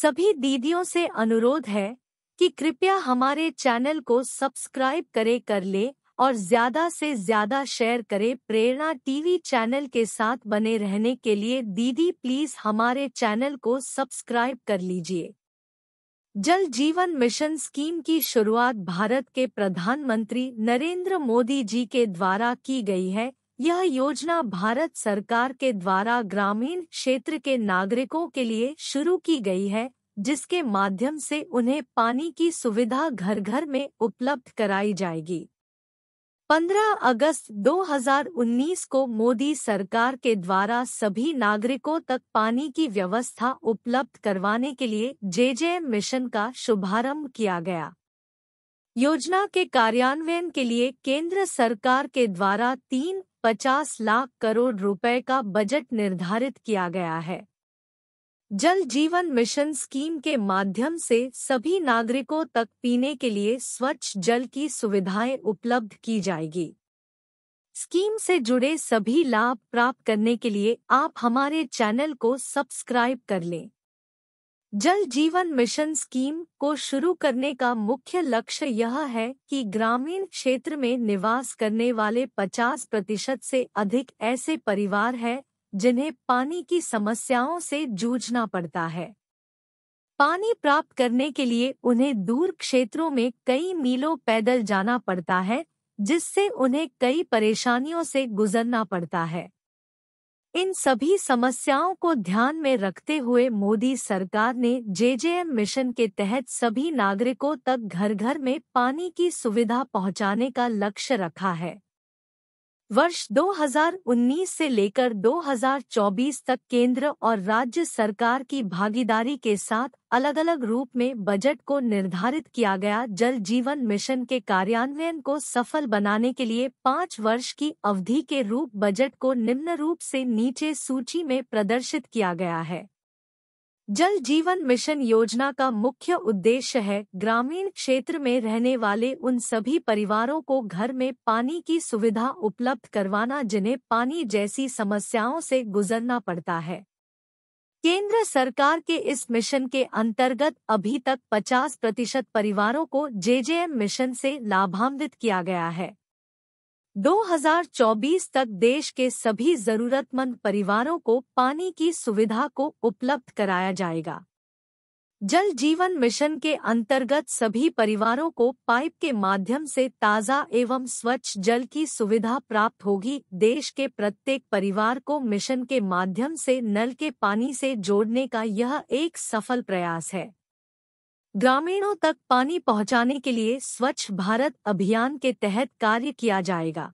सभी दीदियों से अनुरोध है कि कृपया हमारे चैनल को सब्सक्राइब करे कर ले और ज्यादा से ज्यादा शेयर करें प्रेरणा टीवी चैनल के साथ बने रहने के लिए दीदी प्लीज हमारे चैनल को सब्सक्राइब कर लीजिए जल जीवन मिशन स्कीम की शुरुआत भारत के प्रधानमंत्री नरेंद्र मोदी जी के द्वारा की गई है यह योजना भारत सरकार के द्वारा ग्रामीण क्षेत्र के नागरिकों के लिए शुरू की गई है जिसके माध्यम से उन्हें पानी की सुविधा घर घर में उपलब्ध कराई जाएगी 15 अगस्त 2019 को मोदी सरकार के द्वारा सभी नागरिकों तक पानी की व्यवस्था उपलब्ध करवाने के लिए जे मिशन का शुभारंभ किया गया योजना के कार्यान्वयन के लिए केंद्र सरकार के द्वारा तीन 50 लाख करोड़ रुपए का बजट निर्धारित किया गया है जल जीवन मिशन स्कीम के माध्यम से सभी नागरिकों तक पीने के लिए स्वच्छ जल की सुविधाएं उपलब्ध की जाएगी स्कीम से जुड़े सभी लाभ प्राप्त करने के लिए आप हमारे चैनल को सब्सक्राइब कर लें जल जीवन मिशन स्कीम को शुरू करने का मुख्य लक्ष्य यह है कि ग्रामीण क्षेत्र में निवास करने वाले 50 प्रतिशत से अधिक ऐसे परिवार हैं जिन्हें पानी की समस्याओं से जूझना पड़ता है पानी प्राप्त करने के लिए उन्हें दूर क्षेत्रों में कई मीलों पैदल जाना पड़ता है जिससे उन्हें कई परेशानियों से गुजरना पड़ता है इन सभी समस्याओं को ध्यान में रखते हुए मोदी सरकार ने जेजेएम मिशन के तहत सभी नागरिकों तक घर घर में पानी की सुविधा पहुंचाने का लक्ष्य रखा है वर्ष 2019 से लेकर 2024 तक केंद्र और राज्य सरकार की भागीदारी के साथ अलग अलग रूप में बजट को निर्धारित किया गया जल जीवन मिशन के कार्यान्वयन को सफल बनाने के लिए पाँच वर्ष की अवधि के रूप बजट को निम्न रूप से नीचे सूची में प्रदर्शित किया गया है जल जीवन मिशन योजना का मुख्य उद्देश्य है ग्रामीण क्षेत्र में रहने वाले उन सभी परिवारों को घर में पानी की सुविधा उपलब्ध करवाना जिन्हें पानी जैसी समस्याओं से गुजरना पड़ता है केंद्र सरकार के इस मिशन के अंतर्गत अभी तक 50 प्रतिशत परिवारों को जेजेएम मिशन से लाभान्वित किया गया है 2024 तक देश के सभी जरूरतमंद परिवारों को पानी की सुविधा को उपलब्ध कराया जाएगा जल जीवन मिशन के अंतर्गत सभी परिवारों को पाइप के माध्यम से ताज़ा एवं स्वच्छ जल की सुविधा प्राप्त होगी देश के प्रत्येक परिवार को मिशन के माध्यम से नल के पानी से जोड़ने का यह एक सफल प्रयास है ग्रामीणों तक पानी पहुंचाने के लिए स्वच्छ भारत अभियान के तहत कार्य किया जाएगा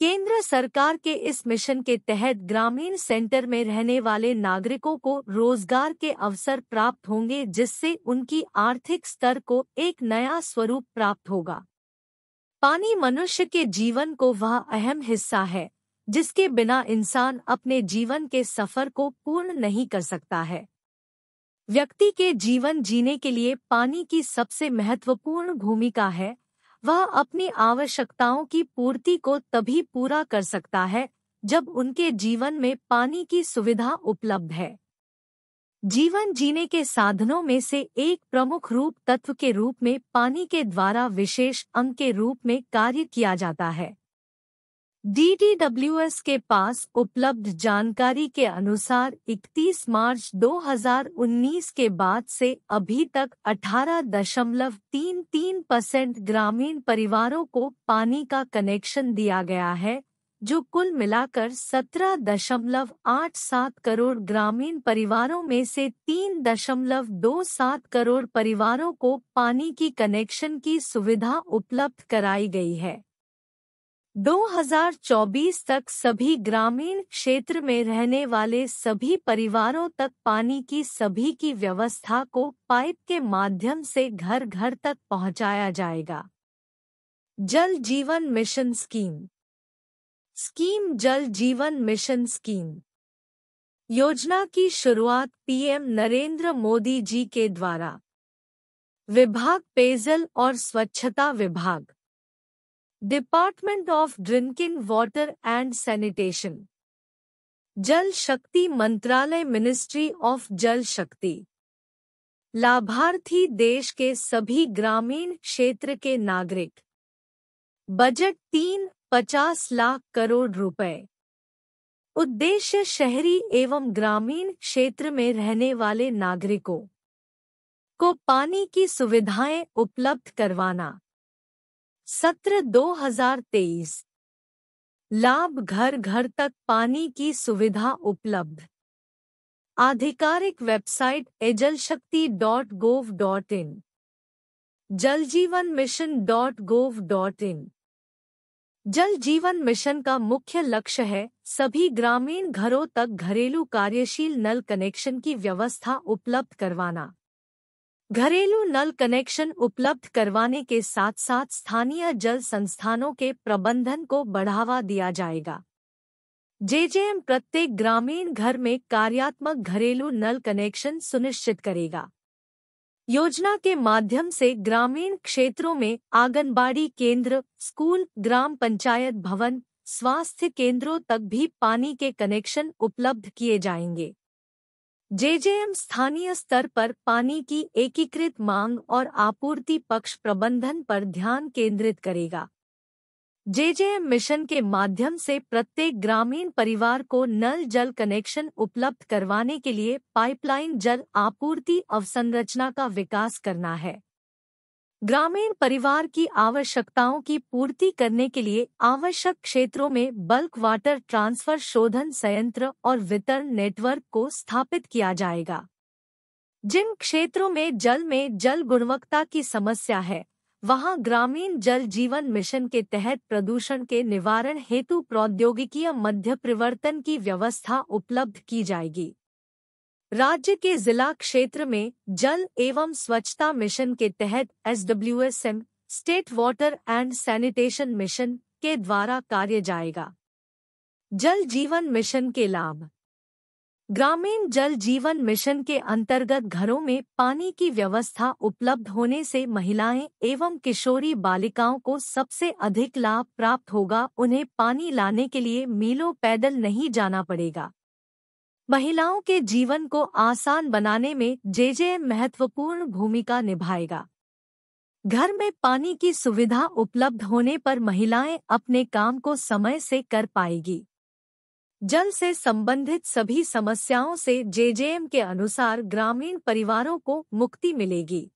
केंद्र सरकार के इस मिशन के तहत ग्रामीण सेंटर में रहने वाले नागरिकों को रोजगार के अवसर प्राप्त होंगे जिससे उनकी आर्थिक स्तर को एक नया स्वरूप प्राप्त होगा पानी मनुष्य के जीवन को वह अहम हिस्सा है जिसके बिना इंसान अपने जीवन के सफर को पूर्ण नहीं कर सकता है व्यक्ति के जीवन जीने के लिए पानी की सबसे महत्वपूर्ण भूमिका है वह अपनी आवश्यकताओं की पूर्ति को तभी पूरा कर सकता है जब उनके जीवन में पानी की सुविधा उपलब्ध है जीवन जीने के साधनों में से एक प्रमुख रूप तत्व के रूप में पानी के द्वारा विशेष अंग के रूप में कार्य किया जाता है डीडीडब्ल्यूएस के पास उपलब्ध जानकारी के अनुसार 31 मार्च 2019 के बाद से अभी तक 18.33 परसेंट ग्रामीण परिवारों को पानी का कनेक्शन दिया गया है जो कुल मिलाकर 17.87 करोड़ ग्रामीण परिवारों में से 3.27 करोड़ परिवारों को पानी की कनेक्शन की सुविधा उपलब्ध कराई गई है 2024 तक सभी ग्रामीण क्षेत्र में रहने वाले सभी परिवारों तक पानी की सभी की व्यवस्था को पाइप के माध्यम से घर घर तक पहुंचाया जाएगा जल जीवन मिशन स्कीम स्कीम जल जीवन मिशन स्कीम योजना की शुरुआत पीएम नरेंद्र मोदी जी के द्वारा विभाग पेयजल और स्वच्छता विभाग department of drinking water and sanitation Jal Shakti मंत्रालय मिनिस्ट्री ऑफ जल शक्ति लाभार्थी देश के सभी ग्रामीण क्षेत्र के नागरिक बजट तीन पचास लाख करोड़ रुपए उद्देश्य शहरी एवं ग्रामीण क्षेत्र में रहने वाले नागरिकों को पानी की सुविधाएं उपलब्ध करवाना सत्र 2023 लाभ घर घर तक पानी की सुविधा उपलब्ध आधिकारिक website ejalshakti dot gov dot in Jal Jeevan mission dot gov dot in Jal Jeevan mission का मुख्य लक्ष्य है सभी ग्रामीण घरों तक घरेलू कार्यशील नल कनेक्शन की व्यवस्था उपलब्ध करवाना घरेलू नल कनेक्शन उपलब्ध करवाने के साथ साथ स्थानीय जल संस्थानों के प्रबंधन को बढ़ावा दिया जाएगा जेजेएम प्रत्येक ग्रामीण घर में कार्यात्मक घरेलू नल कनेक्शन सुनिश्चित करेगा योजना के माध्यम से ग्रामीण क्षेत्रों में आंगनबाड़ी केंद्र स्कूल ग्राम पंचायत भवन स्वास्थ्य केंद्रों तक भी पानी के कनेक्शन उपलब्ध किए जाएंगे जेजेएम स्थानीय स्तर पर पानी की एकीकृत मांग और आपूर्ति पक्ष प्रबंधन पर ध्यान केंद्रित करेगा जेजेएम मिशन के माध्यम से प्रत्येक ग्रामीण परिवार को नल जल कनेक्शन उपलब्ध करवाने के लिए पाइपलाइन जल आपूर्ति अवसंरचना का विकास करना है ग्रामीण परिवार की आवश्यकताओं की पूर्ति करने के लिए आवश्यक क्षेत्रों में बल्क वाटर ट्रांसफर शोधन संयंत्र और वितरण नेटवर्क को स्थापित किया जाएगा जिन क्षेत्रों में जल में जल गुणवत्ता की समस्या है वहां ग्रामीण जल जीवन मिशन के तहत प्रदूषण के निवारण हेतु प्रौद्योगिकीय मध्य प्रवर्तन की व्यवस्था उपलब्ध की जाएगी राज्य के जिला क्षेत्र में जल एवं स्वच्छता मिशन के तहत SWSM state water and sanitation mission के द्वारा कार्य जाएगा जल जीवन मिशन के लाभ ग्रामीण जल जीवन मिशन के अंतर्गत घरों में पानी की व्यवस्था उपलब्ध होने से महिलाएं एवं किशोरी बालिकाओं को सबसे अधिक लाभ प्राप्त होगा उन्हें पानी लाने के लिए मीलों पैदल नहीं जाना पड़ेगा महिलाओं के जीवन को आसान बनाने में जेजे महत्वपूर्ण भूमिका निभाएगा घर में पानी की सुविधा उपलब्ध होने पर महिलाएं अपने काम को समय से कर पाएगी जल से संबंधित सभी समस्याओं से जेजेएम के अनुसार ग्रामीण परिवारों को मुक्ति मिलेगी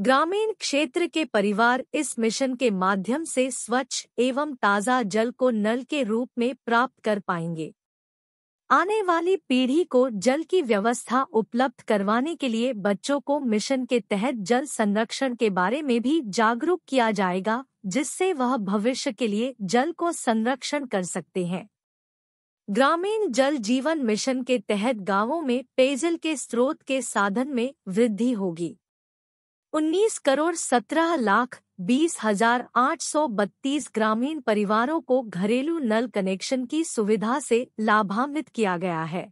ग्रामीण क्षेत्र के परिवार इस मिशन के माध्यम से स्वच्छ एवं ताज़ा जल को नल के रूप में प्राप्त कर पाएंगे आने वाली पीढ़ी को जल की व्यवस्था उपलब्ध करवाने के लिए बच्चों को मिशन के तहत जल संरक्षण के बारे में भी जागरूक किया जाएगा जिससे वह भविष्य के लिए जल को संरक्षण कर सकते हैं ग्रामीण जल जीवन मिशन के तहत गांवों में पेयजल के स्रोत के साधन में वृद्धि होगी 19 करोड़ 17 लाख 20,832 ग्रामीण परिवारों को घरेलू नल कनेक्शन की सुविधा से लाभान्वित किया गया है